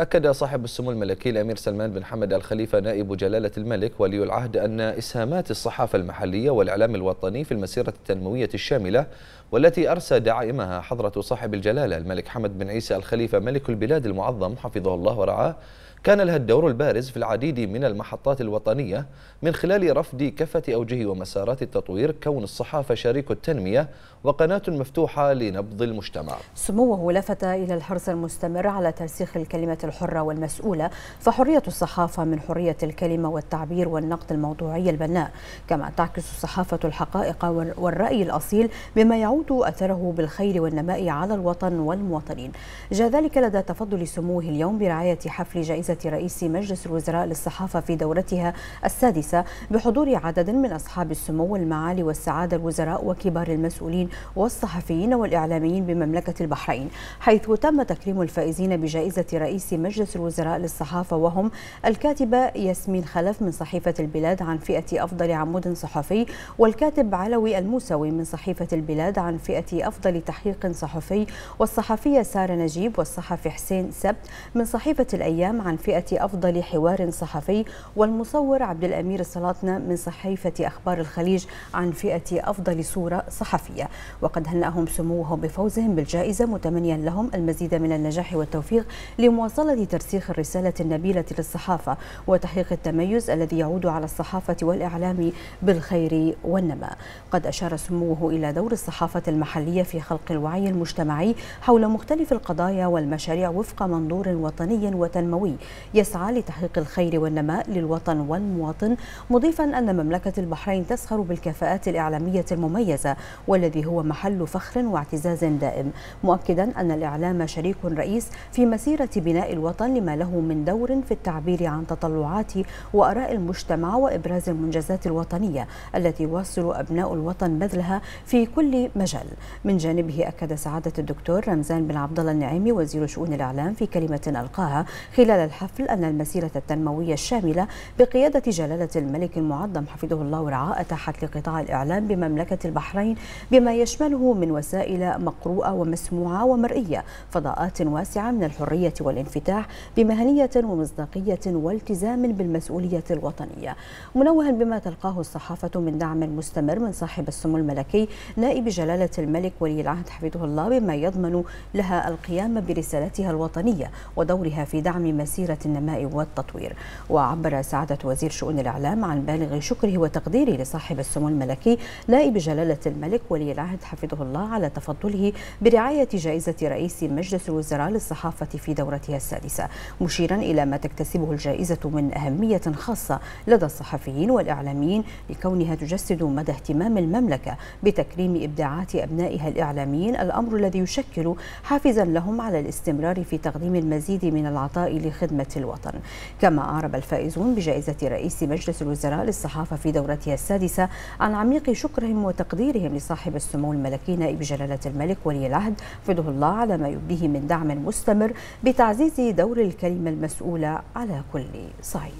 أكد صاحب السمو الملكي الأمير سلمان بن حمد الخليفة نائب جلالة الملك ولي العهد أن إسهامات الصحافة المحلية والإعلام الوطني في المسيرة التنموية الشاملة والتي أرسى دعائمها حضرة صاحب الجلالة الملك حمد بن عيسى الخليفة ملك البلاد المعظم حفظه الله ورعاه كان لها الدور البارز في العديد من المحطات الوطنية من خلال رفض كافة أوجه ومسارات التطوير كون الصحافة شريك التنمية وقناة مفتوحة لنبض المجتمع سموه لفت إلى الحرص المستمر على ترسيخ الكلمة الحرة والمسؤولة فحرية الصحافة من حرية الكلمة والتعبير والنقد الموضوعي البناء كما تعكس الصحافة الحقائق والرأي الأصيل بما يعود يعود أثره بالخير والنماء على الوطن والمواطنين جاء ذلك لدى تفضل سموه اليوم برعاية حفل جائزة رئيس مجلس الوزراء للصحافة في دورتها السادسة بحضور عدد من أصحاب السمو والمعالي والسعادة الوزراء وكبار المسؤولين والصحفيين والإعلاميين بمملكة البحرين حيث تم تكريم الفائزين بجائزة رئيس مجلس الوزراء للصحافة وهم الكاتبة ياسمين خلف من صحيفة البلاد عن فئة أفضل عمود صحفي والكاتب علوي الموسوي من صحيفة البلاد عن فئة أفضل تحقيق صحفي والصحفية سارة نجيب والصحفي حسين سبت من صحيفة الأيام عن فئة أفضل حوار صحفي والمصور عبد الأمير صلاتنا من صحيفة أخبار الخليج عن فئة أفضل صورة صحفية وقد هنأهم سموهم بفوزهم بالجائزة متمنيا لهم المزيد من النجاح والتوفيق لمواصلة ترسيخ الرسالة النبيلة للصحافة وتحقيق التميز الذي يعود على الصحافة والإعلام بالخير والنماء قد أشار سموه إلى دور الصحافة الثقافات المحلية في خلق الوعي المجتمعي حول مختلف القضايا والمشاريع وفق منظور وطني وتنموي يسعى لتحقيق الخير والنماء للوطن والمواطن مضيفا أن مملكة البحرين تسخر بالكفاءات الإعلامية المميزة والذي هو محل فخر واعتزاز دائم مؤكدا أن الإعلام شريك رئيس في مسيرة بناء الوطن لما له من دور في التعبير عن تطلعات وآراء المجتمع وإبراز المنجزات الوطنية التي يواصل أبناء الوطن بذلها في كل مجال المجال من جانبه أكد سعادة الدكتور رمزان بن عبد الله النعيمي وزير شؤون الإعلام في كلمة ألقاها خلال الحفل أن المسيرة التنموية الشاملة بقيادة جلالة الملك المعظم حفظه الله ورعاه أتاحت لقطاع الإعلام بمملكة البحرين بما يشمله من وسائل مقروءة ومسموعة ومرئية فضاءات واسعة من الحرية والانفتاح بمهنية ومصداقية والتزام بالمسؤولية الوطنية منوها بما تلقاه الصحافة من دعم مستمر من صاحب السمو الملكي نائب جلالة جلالة الملك ولي العهد حفظه الله بما يضمن لها القيام برسالتها الوطنية ودورها في دعم مسيرة النماء والتطوير وعبر سعادة وزير شؤون الإعلام عن بالغ شكره وتقديره لصاحب السمو الملكي نائب جلالة الملك ولي العهد حفظه الله على تفضله برعاية جائزة رئيس مجلس الوزراء للصحافة في دورتها السادسة مشيرا إلى ما تكتسبه الجائزة من أهمية خاصة لدى الصحفيين والإعلاميين لكونها تجسد مدى اهتمام المملكة بتكريم إبداعات أبنائها الإعلاميين الأمر الذي يشكل حافزا لهم على الاستمرار في تقديم المزيد من العطاء لخدمة الوطن كما أعرب الفائزون بجائزة رئيس مجلس الوزراء للصحافة في دورتها السادسة عن عميق شكرهم وتقديرهم لصاحب السمو الملكي نائب جلالة الملك ولي العهد فضله الله على ما يبديه من دعم مستمر بتعزيز دور الكلمة المسؤولة على كل صعيد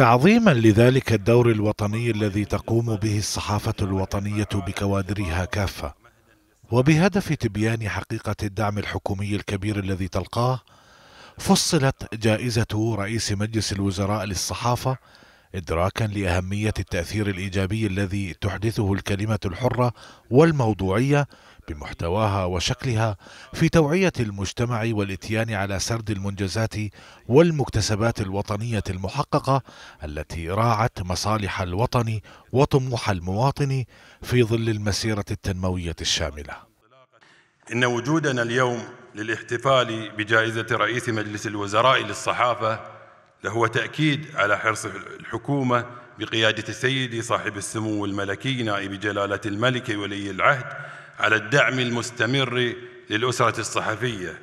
تعظيما لذلك الدور الوطني الذي تقوم به الصحافة الوطنية بكوادرها كافة وبهدف تبيان حقيقة الدعم الحكومي الكبير الذي تلقاه فصلت جائزة رئيس مجلس الوزراء للصحافة إدراكا لأهمية التأثير الإيجابي الذي تحدثه الكلمة الحرة والموضوعية بمحتواها وشكلها في توعية المجتمع والإتيان على سرد المنجزات والمكتسبات الوطنية المحققة التي راعت مصالح الوطن وطموح المواطن في ظل المسيرة التنموية الشاملة. إن وجودنا اليوم للاحتفال بجائزة رئيس مجلس الوزراء للصحافة لهو تأكيد على حرص الحكومة بقيادة السيد صاحب السمو الملكي نائب جلالة الملك ولي العهد على الدعم المستمر للأسرة الصحفية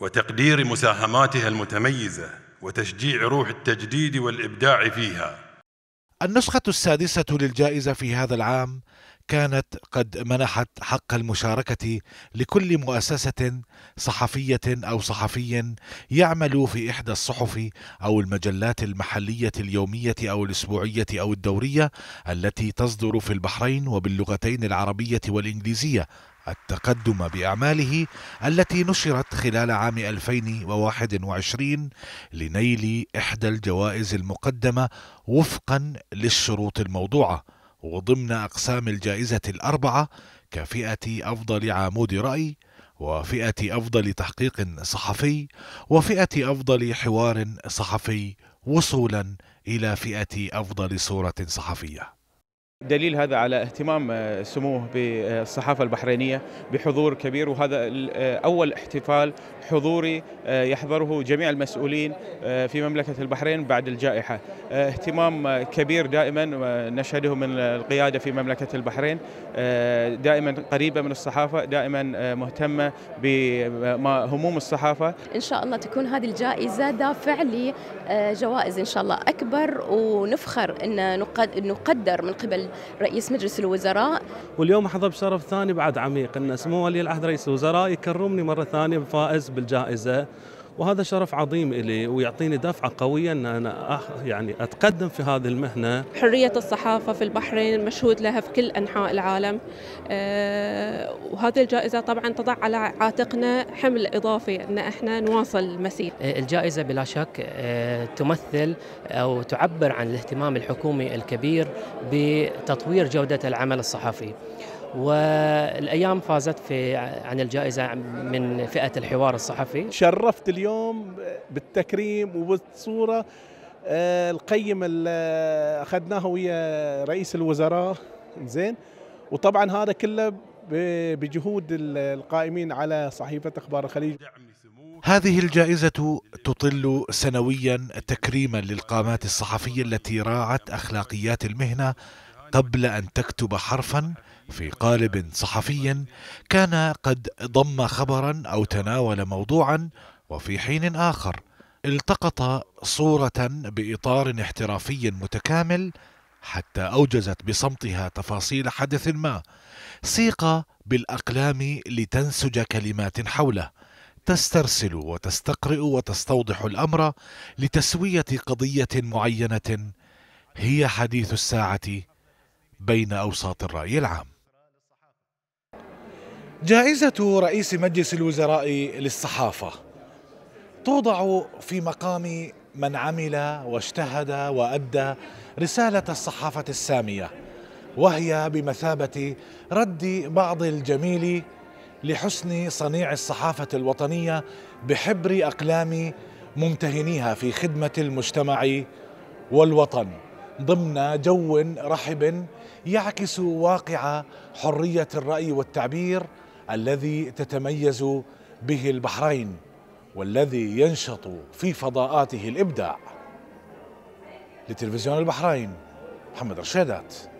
وتقدير مساهماتها المتميزة وتشجيع روح التجديد والإبداع فيها النسخة السادسة للجائزة في هذا العام كانت قد منحت حق المشاركة لكل مؤسسة صحفية أو صحفي يعمل في إحدى الصحف أو المجلات المحلية اليومية أو الأسبوعية أو الدورية التي تصدر في البحرين وباللغتين العربية والإنجليزية التقدم بأعماله التي نشرت خلال عام 2021 لنيل إحدى الجوائز المقدمة وفقا للشروط الموضوعة وضمن أقسام الجائزة الأربعة كفئة أفضل عمود رأي وفئة أفضل تحقيق صحفي وفئة أفضل حوار صحفي وصولا إلى فئة أفضل صورة صحفية دليل هذا على اهتمام آه، سموه بالصحافة البحرينية بحضور كبير وهذا آه، أول احتفال حضوري آه، يحضره جميع المسؤولين في مملكة البحرين بعد الجائحة اهتمام كبير دائما نشهده من القيادة في مملكة البحرين دائما قريبة من الصحافة دائما مهتمة بما هموم الصحافة إن شاء الله تكون هذه الجائزة دافع لجوائز إن شاء الله أكبر ونفخر أن نقدر من قبل رئيس مجلس الوزراء واليوم أحظى بشرف ثاني بعد عميق أن سمو ولي العهد رئيس الوزراء يكرمني مرة ثانية بفائز بالجائزة وهذا شرف عظيم لي ويعطيني دفعة قوية أن أنا يعني أتقدم في هذه المهنة حرية الصحافة في البحرين مشهود لها في كل أنحاء العالم آه، وهذه الجائزة طبعا تضع على عاتقنا حمل إضافي أن احنا نواصل المسير آه، الجائزة بلا شك آه، تمثل أو تعبر عن الاهتمام الحكومي الكبير بتطوير جودة العمل الصحفي والايام فازت في عن الجائزه من فئه الحوار الصحفي شرفت اليوم بالتكريم وبالصوره آه، القيم اللي اخذناها ويا رئيس الوزراء زين وطبعا هذا كله بجهود القائمين على صحيفه اخبار الخليج هذه الجائزة تطل سنويا تكريما للقامات الصحفية التي راعت أخلاقيات المهنة قبل أن تكتب حرفا في قالب صحفي كان قد ضم خبرا أو تناول موضوعا وفي حين آخر التقط صورة بإطار احترافي متكامل حتى أوجزت بصمتها تفاصيل حدث ما سيق بالأقلام لتنسج كلمات حوله تسترسل وتستقرئ وتستوضح الأمر لتسوية قضية معينة هي حديث الساعة بين أوساط الرأي العام جائزة رئيس مجلس الوزراء للصحافة توضع في مقام من عمل واجتهد وأدى رسالة الصحافة السامية وهي بمثابة رد بعض الجميل لحسن صنيع الصحافة الوطنية بحبر أقلام ممتهنيها في خدمة المجتمع والوطن ضمن جو رحب يعكس واقع حرية الرأي والتعبير الذي تتميز به البحرين والذي ينشط في فضاءاته الإبداع لتلفزيون البحرين محمد رشادات